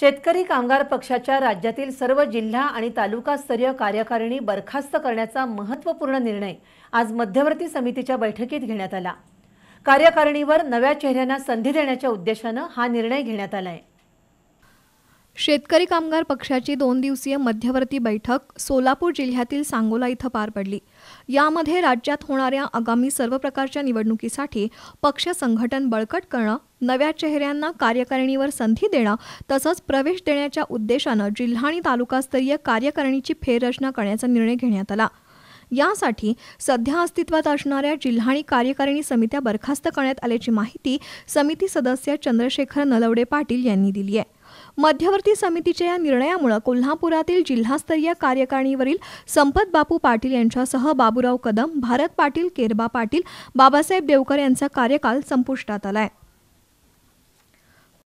शेतकरी कामगार पक्षाच्या राज्यातील सर्व जिल्हा आणि तालुकास्तरीय कार्यकारिणी बरखास्त करण्याचा महत्त्वपूर्ण निर्णय आज मध्यवर्ती समितीच्या बैठकीत घेण्यात आला कार्यकारिणीवर नव्या चेहऱ्यांना संधी देण्याच्या उद्देशानं हा निर्णय घेण्यात आला आहे शेतकरी कामगार पक्षाची दोन दिवसीय मध्यवर्ती बैठक सोलापूर जिल्ह्यातील सांगोला इथं पार पडली यामध्ये राज्यात होणाऱ्या आगामी सर्व प्रकारच्या निवडणुकीसाठी पक्ष संघटन बळकट करणं नव्या चेहऱ्यांना कार्यकारिणीवर संधी देणं तसंच प्रवेश देण्याच्या उद्देशानं जिल्हा आणि तालुकास्तरीय कार्यकारिणीची फेररचना करण्याचा निर्णय घेण्यात आला यासाठी सध्या अस्तित्वात असणाऱ्या जिल्हा आणि कार्यकारिणी समित्या बरखास्त करण्यात आल्याची माहिती समिती सदस्य चंद्रशेखर नलवडे पाटील यांनी दिली आहे मध्यवर्ती समितीच्या या निर्णयामुळे कोल्हापुरातील जिल्हास्तरीय कार्यकारिणीवरील संपत बापू पाटील यांच्यासह बाबूराव कदम भारत पाटील केरबा पाटील बाबासाहेब देवकर यांचा कार्यकाल संपुष्टात आला आहे